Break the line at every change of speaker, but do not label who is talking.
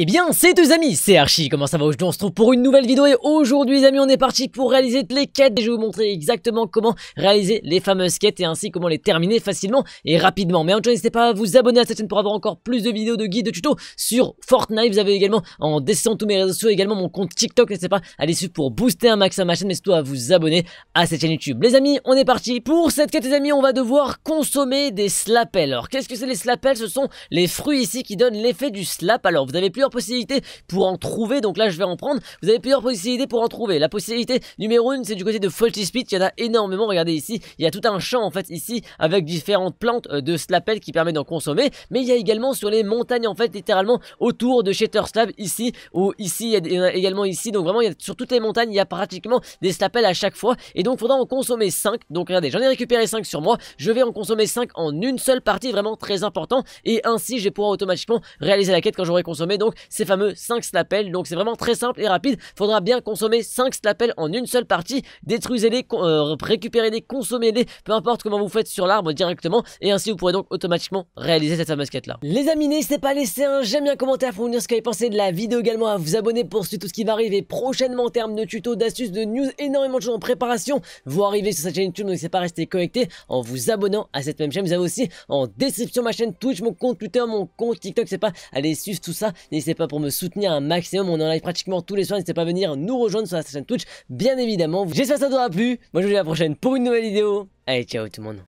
Eh bien, c'est deux amis, c'est Archie, comment ça va aujourd'hui On se trouve pour une nouvelle vidéo et aujourd'hui les amis, on est parti pour réaliser les quêtes et je vais vous montrer exactement comment réaliser les fameuses quêtes et ainsi comment les terminer facilement et rapidement. Mais en tout n'hésitez pas à vous abonner à cette chaîne pour avoir encore plus de vidéos de guides de tutos sur Fortnite. Vous avez également en descendant tous mes réseaux sociaux, également mon compte TikTok, n'hésitez pas à aller suivre pour booster un max à ma chaîne, mais surtout à vous abonner à cette chaîne YouTube. Les amis, on est parti pour cette quête les amis, on va devoir consommer des slapels Alors qu'est-ce que c'est les slapels Ce sont les fruits ici qui donnent l'effet du slap. Alors vous avez plusieurs possibilités pour en trouver. Donc là, je vais en prendre. Vous avez plusieurs possibilités pour en trouver. La possibilité numéro 1, c'est du côté de Faulty Speed. Il y en a énormément. Regardez ici. Il y a tout un champ, en fait, ici, avec différentes plantes euh, de slapel qui permet d'en consommer. Mais il y a également sur les montagnes, en fait, littéralement autour de Shatter Slab, ici, ou ici, il y a également ici. Donc vraiment, il y a, sur toutes les montagnes, il y a pratiquement des slapels à chaque fois. Et donc, faudra en consommer 5. Donc regardez, j'en ai récupéré 5 sur moi. Je vais en consommer 5 en une seule partie, vraiment très important. Et ainsi, je vais pouvoir automatiquement réaliser la quête quand j'aurai consommé donc ces fameux 5 slapels. Donc c'est vraiment très simple et rapide. Faudra bien consommer 5 slapels en une seule partie. Détruisez-les, euh, récupérez-les, consommez-les, peu importe comment vous faites sur l'arbre directement. Et ainsi vous pourrez donc automatiquement réaliser cette fameuse quête là. Les amis, n'hésitez pas à laisser un j'aime bien, un commentaire pour me dire ce que vous avez pensé de la vidéo également, à vous abonner pour suivre tout ce qui va arriver prochainement en termes de tutos, d'astuces, de news, énormément de choses en préparation. Vous arrivez sur cette chaîne YouTube, donc n'hésitez pas à rester connecté en vous abonnant à cette même chaîne. Vous avez aussi en description ma chaîne Twitch, mon compte Twitter, mon compte TikTok, c'est pas, allez suivre tout ça. N'hésitez pas pour me soutenir un maximum. On est en live pratiquement tous les soirs. N'hésitez pas à venir nous rejoindre sur la chaîne Twitch, bien évidemment. J'espère que ça t'aura plu. Moi, je vous dis à la prochaine pour une nouvelle vidéo. Allez, ciao tout le monde.